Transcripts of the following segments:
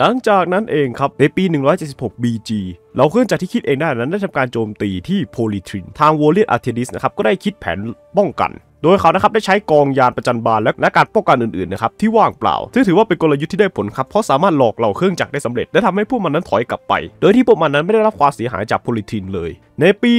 หลังจากนั้นเองครับในปี176 BG เราเครื่องจักรที่คิดเองได้นั้นได้ทำการโจมตีที่โพลิทรินทางวอลเลตอาร์เทดิสนะครับก็ได้คิดแผนป้องกัน โดยเขานะครับได้ใช้กองยานประจันบานและและการป้องกันอื่นๆนะครับที่ว่างเปล่า ซึ่งถือว่าเป็นกลยุทธ์ที่ได้ผลครับเพราะสามารถหลอกเหล่าเครื่องจักรได้สำเร็จและทำให้พวกมันนั้นถอยกลับไป โดยที่พวกมันนั้นไม่ได้รับความเสียหายจากโพลิทรินเลย ในปี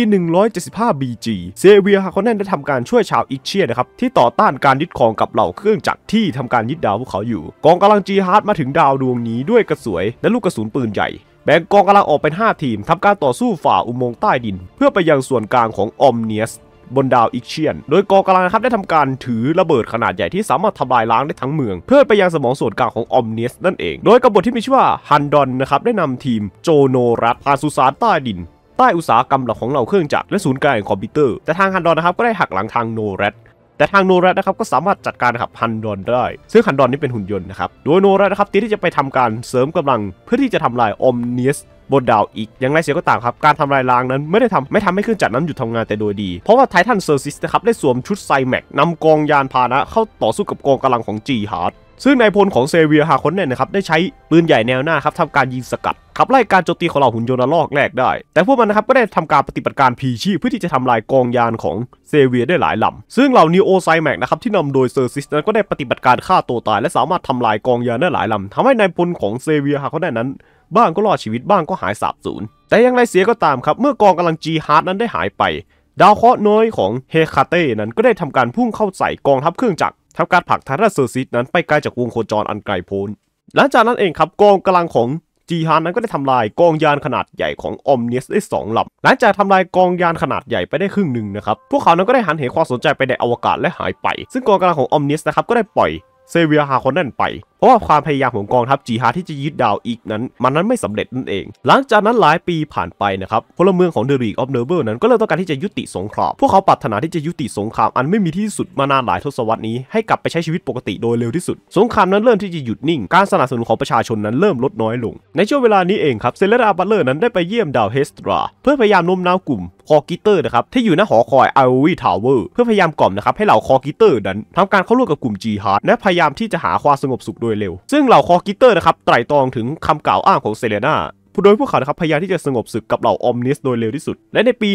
175 BG เซเวียฮาร์คอนแนนได้ทำการช่วยชาวอิเชียนะครับที่ต่อต้านการยึดครองกับเหล่าเครื่องจักรที่ทำการยึดดาวพวกเขาอยู่ กองกำลังจีฮาร์ดมาถึงดาวดวงนี้ด้วยกระสวย และลูกกระสุนปืนใหญ่แบ่งกองกำลังออกเป็น 5 ทีมทำการต่อสู้ฝ่าอุโมงค์ใต้ดิน เพื่อไปยังส่วนกลางของออมเนียส บนดาวอิกเชียน โดยกองกำลังครับ ได้ทำการถือระเบิดขนาดใหญ่ที่สามารถทำลายล้างได้ทั้งเมือง เพื่อไปยังสมองส่วนกลางของออมเนียสนั่นเองโดยกบฏที่มีชื่อว่าฮันดอนนะครับ ได้นำทีมโจโนรัตอาสุสานใต้ดินใต้อุตสาหกรรมหลักของเราเครื่องจักรและศูนย์กลางงคอมพิวเตอร์แต่ทางฮันดอนนะครับก็ได้หักหลังทางโนแรดแต่ทางโนรัตนะครับก็สามารถจัดการกับฮันดอนได้ซึ่งฮันดอนนี่เป็นหุ่นยนต์นะครับโดยโนรัตนะครับตีที่จะไปทำการเสริมกำลังเพื่อที่จะทำลายอมเนียสบนดาวอีกอย่างไรเสียก็ตามครับ การทำลายล้างนั้น ไม่ได้ทำไม่ทำให้เครื่องจักรนั้นหยุดทำงานแต่โดยดีเพราะว่าไททันเซอร์ซิสนะครับได้สวมชุดไซแม็กนำกองยานพาหนะ เข้าต่อสู้กับกองกำลังของจีฮาร์ดซึ่งนายพลของเซเวียฮาคอนเนี่ยนะครับ ได้ใช้ปืนใหญ่แนวหน้าครับทำการยิงสกัดขับไล่การโจมตีของเหล่าหุ่นยนต์ลอกแรกได้ แต่พวกมันนะครับ ก็ได้ทำการปฏิบัติการพีชีเพื่อที่จะทำลายกองยานของเซเวียได้หลายลำซึ่งเหล่านิโอไซแม็กนะครับ ที่นำโดยเซอร์ซิสนั้นก็ได้ปฏิบัติการฆ่าตัวตายและสามารถทำลายกองยานได้หลายลำทำให้นายพลของเซเวียฮาคอนนั้นบ้างก็รอดชีวิตบ้างก็หายสาบสูญแต่อย่างไรเสียก็ตามครับเมื่อกองกำลังจีฮาร์ดนั้นได้หายไป ดาวเคราะห์น้อยของเฮคาเต้นั้นก็ได้ทำการพุ่งเข้าใส่กองทัพเครื่องจักรทำการผลักทาราเซอร์ซิสนั้นไปไกลจากวงโคจรอันไกลโพ้นหลังจากนั้นเองครับกองกาลังของจีฮานนั้นก็ได้ทำลายกองยานขนาดใหญ่ของอมเนียสได้2ลำหลังจากทำลายกองยานขนาดใหญ่ไปได้ครึ่งหนึ่งนะครับ พวกเขานั้นก็ได้หันเหความสนใจไปในอวกาศและหายไป ซึ่งกองกำลังของอมเนียสนะครับก็ได้ปล่อยเซเวียหาคนนั่นไป เพราะว่าความพยายามของกองทัพจีฮาที่จะยึดดาวอีกนั้น มันนั้นไม่สำเร็จนั่นเอง หลังจากนั้นหลายปีผ่านไปนะครับ พลเมืองของเดอริกออฟเนเบิลนั้นก็เริ่มต้องการที่จะยุติสงคราม พวกเขาปรารถนาที่จะยุติสงครามอันไม่มีที่สุดมานานหลายทศวรรษนี้ ให้กลับไปใช้ชีวิตปกติโดยเร็วที่สุด สงครามนั้นเริ่มที่จะหยุดนิ่ง การสนับสนุนของประชาชนนั้นเริ่มลดน้อยลง ในช่วงเวลานี้เองครับ เซเลราบัลเลอร์นั้นได้ไปเยี่ยมดาวเฮสตราเพื่อพยายามโน้มน้าวกลุ่มคอกิเตอร์นะครับ ที่อยู่หน้าหอคอยไอโอวีทาวเวอร์เพื่อพยายามกล่อมนะครับ ให้เหล่าคอกิเตอร์นั้นทำการเข้าร่วมกับกลุ่มจีฮาร์ดและพยายามที่จะหาความสงบสุขโดยเร็ว ซึ่งเหล่าคอกิเตอร์นะครับไตร่ตรองถึงคำกล่าวอ้างของเซเลนาโดยพวกเขานะครับ พยายามที่จะสงบศึกกับเหล่าออมนิสโดยเร็วที่สุด และในปี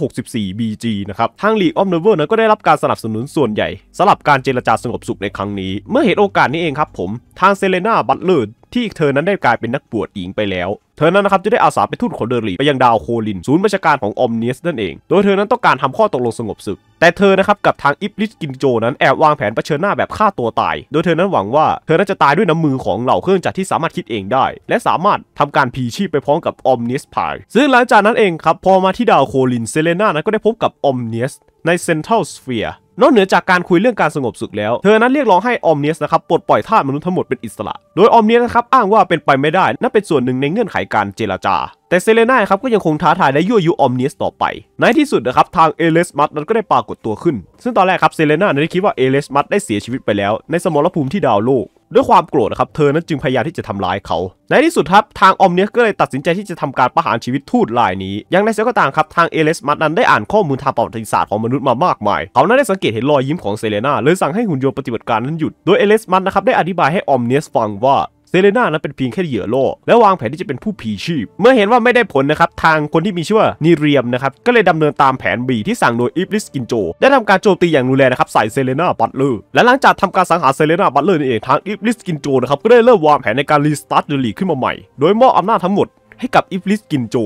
164 BG นะครับ ทางลีกออมเนเวอร์นั้นก็ได้รับการสนับสนุนส่วนใหญ่สำหรับการเจรจาสงบสุขในครั้งนี้เมื่อเห็นโอกาสนี้เองครับผมทางเซเลนาบัตเลอร์ที่เธอนั้นได้กลายเป็นนักบวชหญิงไปแล้ว เธอนั้นนะครับจะได้อาสาไปทูตของเดอร์ลีไปยังดาวโคลินศูนย์ราชการของอมเนียสนั่นเอง โดยเธอนั้นต้องการทำข้อตกลงสงบศึก แต่เธอนะครับกับทางอิปลิสกินโจ นั้นแอบวางแผนปเะชิญหน้าแบบฆ่าตัวตาย โดยเธอนั้นหวังว่าเธอนั้นจะตายด้วยน้ำมือของเหล่าเครื่องจักรที่สามารถคิดเองได้ และสามารถทำการพีชีพไปพร้อมกับอมเนียสพายซึ่งหลังจากนั้นเองครับพอมาที่ดาวโคลินเซเลน่านั้นก็ได้พบกับอมเนียสในเซนทัลสเฟียร์นอกเหนือจากการคุยเรื่องการสงบสุขแล้ว เธอนั้นเรียกร้องให้ออมเนสนะครับ ปลดปล่อยทาสมนุษย์ทั้งหมดเป็นอิสระ โดยออมเนสนะครับ อ้างว่าเป็นไปไม่ได้ นั่นเป็นส่วนหนึ่งในเงื่อนไขการเจรจา แต่เซเลน่าครับก็ยังคงท้าทายและยั่วยุออมเนสต่อไป ในที่สุดนะครับทางเอเลสมัตนั้นก็ได้ปรากฏตัวขึ้น ซึ่งตอนแรกครับเซเลน่านั้นได้คิดว่าเอเลสมัตได้เสียชีวิตไปแล้ว ในสมรภูมิที่ดาวโลกด้วยความโกรธนะครับเธอนั้นจึงพยายามที่จะทำร้ายเขา ในที่สุดครับ ทางอมเนียก็เลยตัดสินใจที่จะทำการประหารชีวิตทูตรายนี้ อย่างในเซลก็ต่างครับ ทางเอเลสมัตนั้นได้อ่านข้อมูลทางประวัติศาสตร์ของมนุษย์มามากมาย เขานั้นได้สังเกตเห็นรอยยิ้มของเซเลนาเลยสั่งให้หุ่นยนต์ปฏิบัติการนั้นหยุด โดยเอเลสมัตนะครับได้อธิบายให้อมเนียสฟังว่าเซเลน่านั้นเป็นเพียงแค่เหยื่อโลกและวางแผนที่จะเป็นผู้ผีชีพ เมื่อเห็นว่าไม่ได้ผลนะครับ ทางคนที่มีชื่อว่านิเรียมนะครับ ก็เลยดำเนินตามแผนบีที่สั่งโดยอิฟลิสกินโจ ได้ทำการโจมตีอย่างรุนแรงนะครับ ใส่เซเลน่าบัตเลอร์ และหลังจากทำการสังหารเซเลน่าบัตเลอร์นี่เอง ทางอิฟลิสกินโจนะครับ ก็ได้เริ่มวางแผนในการรีสตาร์ทเดลีขึ้นมาใหม่ โดยมอบอำนาจทั้งหมดให้กับอิฟลิสกินโจ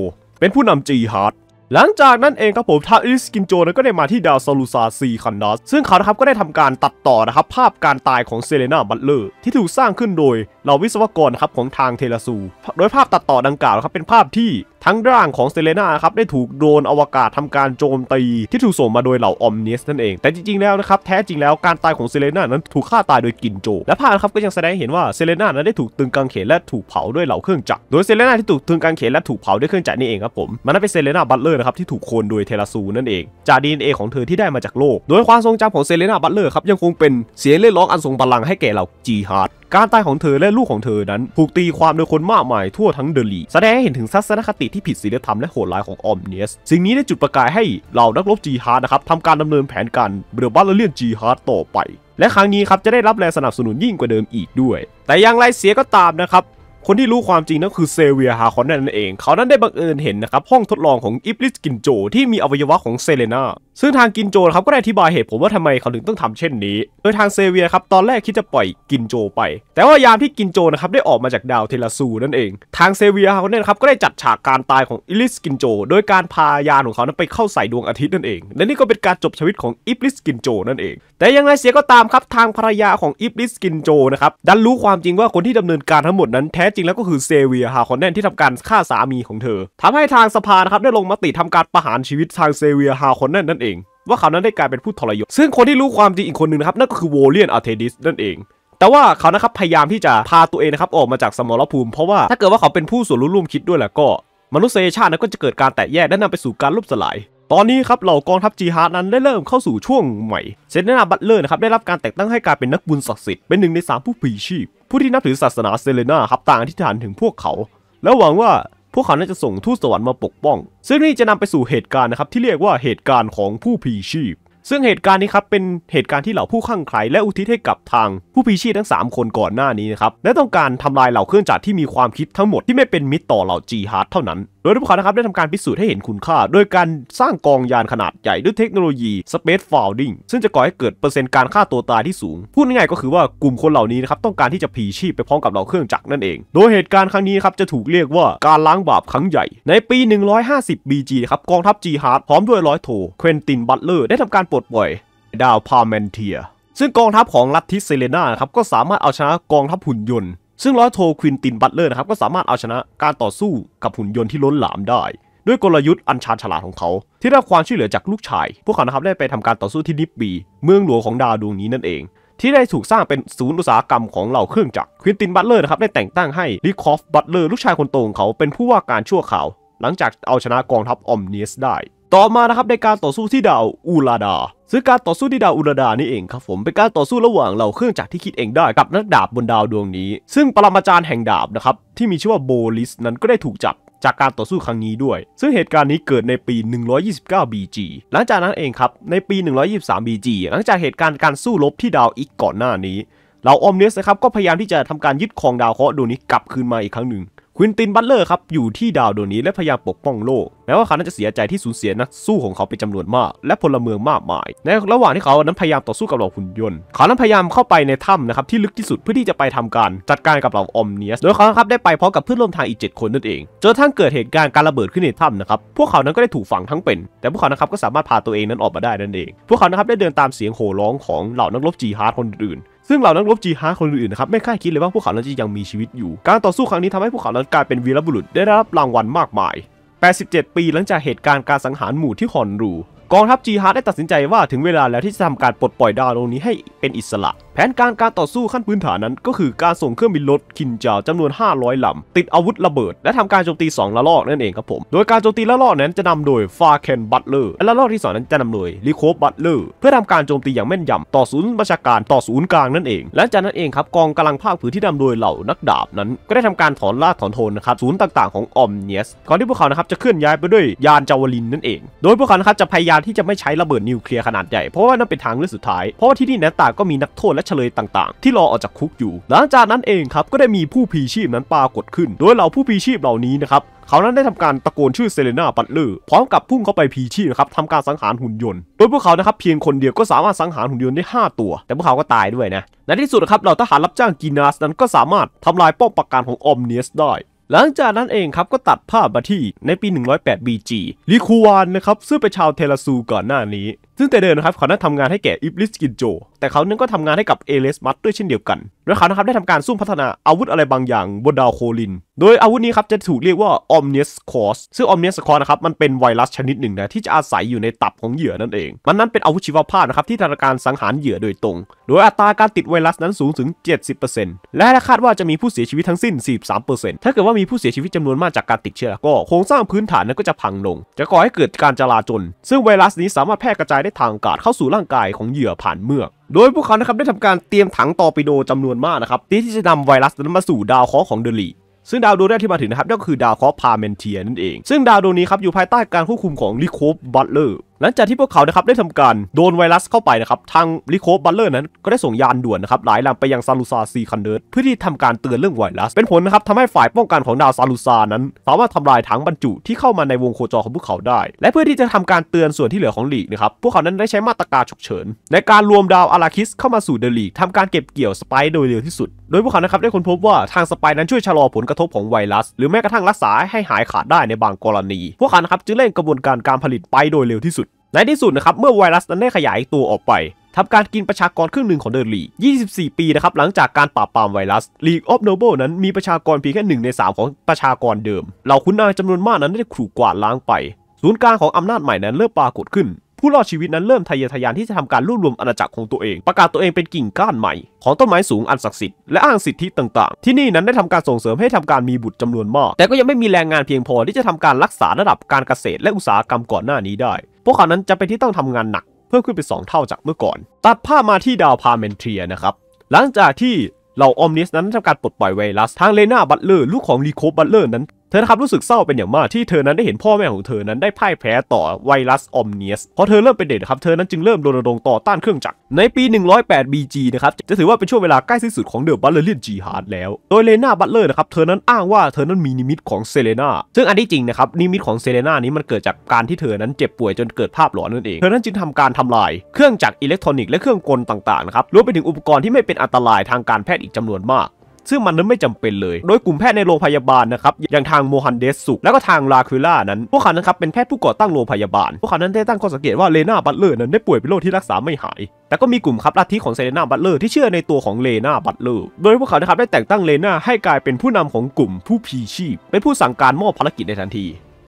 เป็นผู้นำจีฮาร์ดหลังจากนั้นเองครับผม ทาอิสกินโจนั้นก็ได้มาที่ดาวซาลูซาซีคันดัสซึ่งเขานะครับก็ได้ทำการตัดต่อนะครับภาพการตายของเซเลนาบัตเลอร์ที่ถูกสร้างขึ้นโดยเหล่าวิศวกรครับของทางเทลซู โดยภาพตัดต่อดังกล่าวครับเป็นภาพที่ทั้งร่างของเซเลนาครับได้ถูกโดนอวกาศทำการโจมตีที่ถูกส่งมาโดยเหล่าออมเนสนั่นเอง แต่จริงๆ แล้วนะครับแท้จริงแล้วการตายของเซเลนานั้นถูกฆ่าตายโดยกินโจ และภาพครับก็ยังแสดงเห็นว่าเซเลนานั้นได้ถูกตึงกางเขนและถูกเผาด้วยเหล่าเครื่องจักร โดยเซเลนาที่ถูกตึงกางเขนและถูกเผาด้วยเครื่องจักรนี่เองครับผมมันนั้นเป็นเซเลนาบัตเลอร์นะครับที่ถูกโคนโดยเทลซูนั่นเอง จากดีเอ็นเอของเธอที่ได้มาจากโลกโดยความทรงจำของเซเลนาบัตเลอร์ครับยังคงเป็นเสียงเล่ร้องอันทรงพลังให้แก่เหล่าจีฮาร์ดการตายของเธอและลูกของเธอนั้นถูกตีความโดยคนมากมายทั่วทั้งเดลี แสดงให้เห็นถึงทัศนคติที่ผิดศีลธรรมและโหดร้ายของออมเนียสสิ่งนี้ได้จุดประกายให้เหล่านักรบจีฮาร์นะครับทำการดำเนินแผนการเบือบัตและเลี่ยนจีฮาร์ต่อไป และครั้งนี้ครับจะได้รับแรงสนับสนุนยิ่งกว่าเดิมอีกด้วย แต่อย่างไรเสียก็ตามนะครับคนที่รู้ความจริงนั่นคือเซเวียฮาคอนนั่นเอง เขานั้นได้บังเอิญเห็นนะครับห้องทดลองของอิปลิสกินโจที่มีอวัยวะของเซเลนาซึ่งทางกินโจครับ ก็ได้อธิบายเหตุผลว่าทำไมเขาถึงต้องทำเช่นนี้ โดยทางเซเวียครับ ตอนแรกคิดจะปล่อยกินโจไป แต่ว่ายามที่กินโจนะครับ ได้ออกมาจากดาวเทลซูนั่นเอง ทางเซเวียเขาเนี่ยครับ ก็ได้จัดฉากการตายของอิลิสกินโจ โดยการพายานของเขานั้นไปเข้าใส่ดวงอาทิตย์นั่นเอง และนี่ก็เป็นการจบชีวิตของอิลิสกินโจนั่นเอง แต่ยังไงเสียก็ตามครับทางภรรยาของอิลิสกินโจนะครับดันรู้ความจริงว่าคนที่ดำเนินการทั้งหมดนั้นแท้จริงแล้วก็คือเซเวียฮาคอนแนนที่ทำการฆ่าสามีของเธอ ทำให้ทางสภานะครับได้ลงมติทำการประหารชีวิตทางเซเวียฮาคอนเนนนั่นเองว่าเขานั้นได้กลายเป็นผู้ทรยศ ซึ่งคนที่รู้ความจริงอีกคนหนึ่งนะครับ นั่นก็คือโวเลียน อาร์เทดิส นั่นเอง แต่ว่าเขานะครับพยายามที่จะพาตัวเองนะครับออกมาจากสมรภูมิ เพราะว่าถ้าเกิดว่าเขาเป็นผู้ส่วนรุร่วมคิดด้วยแล้วก็ มนุษยชาตินั้นก็จะเกิดการแตกแยกและนำไปสู่การล่มสลาย ตอนนี้ครับเหล่ากองทัพจีฮาร์นั้นได้เริ่มเข้าสู่ช่วงใหม่ เซนนาบัตเลอร์นะครับได้รับการแต่งตั้งให้กลายเป็นนักบุญศักดิ์สิทธิ์ เป็นหนึ่งในสามผู้ผีชีพ ผู้ที่นับถือศาสนาเซเลนาครับต่างอธิษฐานถึงพวกเขา แล้วหวังว่าพวกเขาน่าจะส่งทูตสวรรค์มาปกป้อง ซึ่งนี่จะนำไปสู่เหตุการณ์นะครับ ที่เรียกว่าเหตุการณ์ของผู้พีชีพ ซึ่งเหตุการณ์นี้ครับเป็นเหตุการณ์ที่เหล่าผู้ข้างใครและอุทิศให้กับทางผู้พีชีพทั้ง 3 คนก่อนหน้านี้นะครับ และต้องการทำลายเหล่าเครื่องจักรที่มีความคิดทั้งหมด ที่ไม่เป็นมิตรต่อเหล่าจีฮาร์ดเท่านั้นโดยทุกคขานะครับ ได้ทำการพิสูจน์ให้เห็นคุณค่า โดยการสร้างกองยานขนาดใหญ่ด้วยเทคโนโลยี Space f o l d i n g ซึ่งจะก่อให้เกิดเปอร์เซ็นต์การฆ่าตัวตายที่สูง พูดง่ายๆก็คือว่ากลุ่มคนเหล่านี้นะครับ ต้องการที่จะผีชีพไปพร้อมกับเหล่าเครื่องจักรนั่นเอง โดยเหตุการณ์ครั้งนี้ครับ จะถูกเรียกว่าการล้างบาปครั้งใหญ่ ในปี 150 BG ครับกองทัพ G Hard พร้อมด้วยร้อยโทเควินตินบัตเลอร์ได้ทำการปลดปล่อยดาวพาเมนเทียซึ่งกองทัพของลัทธิเซเลนาครับก็สามารถเอาชนะกองทัพหุ่นยนต์ซึ่งร้อยโทควินตินบัตเลอร์นะครับก็สามารถเอาชนะการต่อสู้กับหุ่นยนต์ที่ล้นหลามได้ ด้วยกลยุทธ์อันชาญฉลาดของเขา ที่ได้ความช่วยเหลือจากลูกชาย พวกเขานะครับได้ไปทำการต่อสู้ที่นิปบีเมืองหลวงของดาวดวงนี้นั่นเอง ที่ได้ถูกสร้างเป็นศูนย์อุตสาหกรรมของเหล่าเครื่องจักรควินตินบัตเลอร์นะครับได้แต่งตั้งให้ลิคอฟบัตเลอร์ลูกชายคนโตของเขาเป็นผู้ว่าการชั่วข่าวหลังจากเอาชนะกองทัพอมเนียสได้ต่อมานะครับในการต่อสู้ที่ดาวอูลาดาซึ่งการต่อสู้ที่ดาวอุรดานี่เองครับผมเป็นการต่อสู้ระหว่างเหล่าเครื่องจักรที่คิดเองได้กับนักดาบบนดาวดวงนี้ ซึ่งปรมาจารย์แห่งดาบนะครับที่มีชื่อว่าโบลิสนั้นก็ได้ถูกจับจากการต่อสู้ครั้งนี้ด้วยซึ่งเหตุการณ์นี้เกิดในปี 129 BG หลังจากนั้นเองครับในปี 123 BG หลังจากเหตุการณ์การสู้รบที่ดาวอีกก่อนหน้านี้เหล่าออมเนสนะครับก็พยายามที่จะทำการยึดครองดาวเคราะห์ดวงนี้กลับคืนมาอีกครั้งหนึ่งวินตินบัตเลอร์ครับอยู่ที่ดาวดวงนี้และพยายามปกป้องโลกแม้ว่าเขานั้นจะเสียใจที่สูญเสียนักสู้ของเขาเป็นจำนวนมาก และพลเมืองมากมาย ในระหว่างที่เขานั้นพยายามต่อสู้กับเหล่าหุ่นยนต์เขานั้นพยายามเข้าไปในถ้ำนะครับที่ลึกที่สุดเพื่อที่จะไปทำการจัดการกับเหล่าออมเนียสโดยเขาครับได้ไปพร้อมกับเพื่อนร่วมทางอีก 7 คนนั่นเองจนทั้งเกิดเหตุการณ์การระเบิดขึ้นในถ้ำนะครับพวกเขานั้นก็ได้ถูกฝังทั้งเป็น แต่พวกเขานะครับก็สามารถพาตัวเองนั้นออกมาได้นั่นเองพวกเขานะครับได้เดินตามเสียงโห่ร้องของเหล่านักรบจีฮาร์ดคนอื่นซึ่งเหล่านักรบจีฮาคนอื่นๆนะครับ ไม่คาดคิดเลยว่าพวกเขานั้นจะยังมีชีวิตอยู่ การต่อสู้ครั้งนี้ทำให้พวกเขานั้นกลายเป็นวีรบุรุษได้รับรางวัลมากมาย 87 ปีหลังจากเหตุการณ์การสังหารหมู่ที่ฮอนรูกองทัพจีฮาดได้ตัดสินใจว่าถึงเวลาแล้วที่จะทำการปลดปล่อยดาวดวงนี้ให้เป็นอิสระ แผนการการต่อสู้ขั้นพื้นฐานนั้นก็คือการส่งเครื่องบินรถคินจาวจำนวน 500 ลำ ติดอาวุธระเบิดและทำการโจมตี 2ละลอกนั่นเองครับผม โดยการโจมตีละลอกนั้นจะนำโดยฟาเคนบัตเลอร์และละลอกที่ 2 นั้นจะนำโดยลิโคบัตเลอร์เพื่อทำการโจมตีอย่างแม่นยำต่อศูนย์ประชาการต่อศูนย์กลางนั่นเองหลังจากนั้นเองครับกองกำลังภาคพื้นที่นำโดยเหล่านักดาบนั้น ก็ได้ทำการถอนล่าถอนโทนนะครับศูนย์ต่างๆของออมเนสก่อนที่พวกเขานะครับจะเคลื่อนย้ายไปด้วยยานจาวลินนั่นเอง โดยพวกเขานะครับจะพยายามการที่จะไม่ใช้ระเบิดนิวเคลียร์ขนาดใหญ่ เพราะว่านั่นเป็นทางเลือกสุดท้ายเพราะว่าที่นี่แนตตาก็มีนักโทษและเฉลยต่างๆ ที่รอออกจากคุกอยู่ หลังจากนั้นเองครับ ก็ได้มีผู้พีชีพนั้นปรากฏขึ้น โดยเหล่าผู้พีชีพเหล่านี้นะครับ เขานั้นได้ทำการตะโกนชื่อเซเลนาปัตเลอร์พร้อมกับพุ่งเข้าไปพีชีนะครับทำการสังหารหุ่นยนต์ โดยพวกเขานะครับเพียงคนเดียวก็สามารถสังหารหุ่นยนต์ได้ 5 ตัว แต่พวกเขาก็ตายด้วยนะในที่สุดนะครับเหล่าทหารรับจ้างกีนัสนั้นก็สามารถทำลายป้อมปราการของออมเนียสได้หลังจากนั้นเองครับก็ตัดภาพมาที่ในปี 108 BG ลิคูวานนะครับซึ่งเป็นชาวเทลซูก่อนหน้านี้ซึ่งแต่เดิมนะครับเขานั้นทำงานให้แก่อิบลิสกินโจ แต่เขานั้นก็ทำงานให้กับเอเลสมัตด้วยเช่นเดียวกันและเขานะครับ ได้ทำการซุ่มพัฒนาอาวุธอะไรบางอย่างบนดาวโคลินโดยอาวุธนี้ครับ จะถูกเรียกว่าออมเนสคอสซึ่งออมเนสคอสนะครับมันเป็นไวรัสชนิดหนึ่งนะ ที่จะอาศัยอยู่ในตับของเหยื่อนั่นเอง มันนั้นเป็นอาวุธชีวภาพนะครับที่ทำการสังหารเหยื่อโดยตรง โดยอัตราการติดไวรัสนั้นสูงถึง 70%และคาดว่าจะมีผู้เสียชีวิตทั้งสิ้น43%ถ้าเกิดว่ามีผู้เสียชีวิตจำนวนมากจากการติดเชื้อก็โครงสร้างพื้นฐานนั้นก็จะพังลงจะก่อให้เกิดการจลาจลซึ่งไวรัสนี้สามารถแพร่กระจายได้ได้ทางอากาศเข้าสู่ร่างกายของเหยื่อผ่านเมือก โดยพวกเขานะครับได้ทำการเตรียมถังตอร์ปิโดจำนวนมากนะครับที่จะนำไวรัสนั้นมาสู่ดาวเคราะห์ของเดลี ซึ่งดาวดวงแรกที่มาถึงนะครับก็คือดาวเคราะห์พาเมนเทียนั่นเอง ซึ่งดาวดวงนี้ครับอยู่ภายใต้การควบคุมของลิโคบัตเลอร์หลังจากที่พวกเขานะครับได้ทำการโดนไวรัสเข้าไปนะครับ ทางลิโคบัลเลอร์นั้นก็ได้ส่งยานด่วนนะครับหลายลำไปยังซาลูซาซีคันเดิร์ดเพื่อที่ทำการเตือนเรื่องไวรัส เป็นผลนะครับทำให้ฝ่ายป้องกันของดาวซาลูซานั้นสามารถทำลายถังบรรจุที่เข้ามาในวงโคจรของพวกเขาได้ และเพื่อที่จะทำการเตือนส่วนที่เหลือของลีกนะครับ พวกเขานั้นได้ใช้มาตรการฉุกเฉินในการรวมดาวอาราคิสเข้ามาสู่เดลีกทำการเก็บเกี่ยวสไปโดยเร็วที่สุด โดยพวกเขานะครับได้ค้นพบว่าทางสไปนั้นช่วยชะลอผลกระทบของไวรัส หรือแม้กระทั่งรักษาให้หายขาดได้ในบางกรณี พวกเขานะครับจึงเร่งกระบวนการการผลิตไปโดยเร็วที่สุดในที่สุดนะครับ เมื่อไวรัสนั้นได้ขยายตัวออกไป ทำการกินประชากรครึ่งหนึ่งของเดอร์ลี 24 ปีนะครับ หลังจากการปราบปรามไวรัสลีกออฟโนเบิลนั้นมีประชากรเพียงแค่หนึ่งใน 3 ของประชากรเดิมเหล่าคุณนายจำนวนมากนั้นได้ถูกกวาดล้างไป ศูนย์กลางของอำนาจใหม่นั้นเริ่มปรากฏขึ้น ผู้รอดชีวิตนั้นเริ่มทะเยอทะยานที่จะทำการรวบรวมอาณาจักรของตัวเอง ประกาศตัวเองเป็นกิ่งก้านใหม่ ของต้นไม้สูงอันศักดิ์สิทธิ์และอ้างสิทธิต่างๆ ที่นี่นั้นได้ทำการส่งเสริมให้ทำการมีบุตรจำนวนมากแต่ก็ยังไม่มีแรงงานเพียงพอที่จะทำการรักษาระดับการเกษตรและอุตสาหกรรมก่อนหน้านี้ได้พวกเขานั้นจะเป็นที่ต้องทำงานหนักเพิ่มขึ้นไป 2 เท่าจากเมื่อก่อน ตัดภาพมาที่ดาวพาเมนเทียนะครับ หลังจากที่เหล่าออมนิสนั้นทำการปลดปล่อยไวรัส ทางเลนาบัตเลอร์ ลูกของรีโคบัตเลอร์นั้นเธอครับ รู้สึกเศร้าเป็นอย่างมากที่เธอนั้นได้เห็นพ่อแม่ของเธอนั้นได้พ่ายแพ้ต่อไวรัสออมเนียสพอเธอเริ่มเป็นเด็กครับเธอนั้นจึงเริ่มรณรงค์ต่อต้านเครื่องจักรในปี 108 BG นะครับ จะถือว่าเป็นช่วงเวลาใกล้สิ้นสุดของเดอะบัลเลอร์เลียนจีฮาร์ดแล้ว โดยเลนาบัตเลอร์นะครับ เธอนั้นอ้างว่าเธอนั้นมีนิมิตของเซเลนาซึ่งอันที่จริงนะครับนิมิตของเซเลนานี้มันเกิดจากการที่เธอนั้นเจ็บป่วยจนเกิดภาพหลอนนั่นเองเธอนั้นจึงทำการทำลายเครื่องจักรอิเล็กทรอนิกส์และเครื่องกลต่างๆนะครับรวมไปถึงอุปกรณ์ที่ไม่เป็นอันตรายทางการแพทย์อีกจำนวนมากซึ่งมันนั้นไม่จำเป็นเลย โดยกลุ่มแพทย์ในโรงพยาบาลนะครับ อย่างทางโมฮันเดสสุกแล้วก็ทางลาคิล่านั้น พวกเขานั้นครับเป็นแพทย์ผู้ก่อตั้งโรงพยาบาล พวกเขานั้นได้ตั้งข้อสังเกตว่าเลนาบัตเลอร์นั้นได้ป่วยเป็นโรคที่รักษาไม่หาย แต่ก็มีกลุ่มครับลัทธิของเซเลนาบัตเลอร์ที่เชื่อในตัวของเลนาบัตเลอร์ โดยพวกเขานะครับได้แต่งตั้งเลนาให้กลายเป็นผู้นำของกลุ่มผู้พีชีพ เป็นผู้สั่งการมอบภารกิจในทันที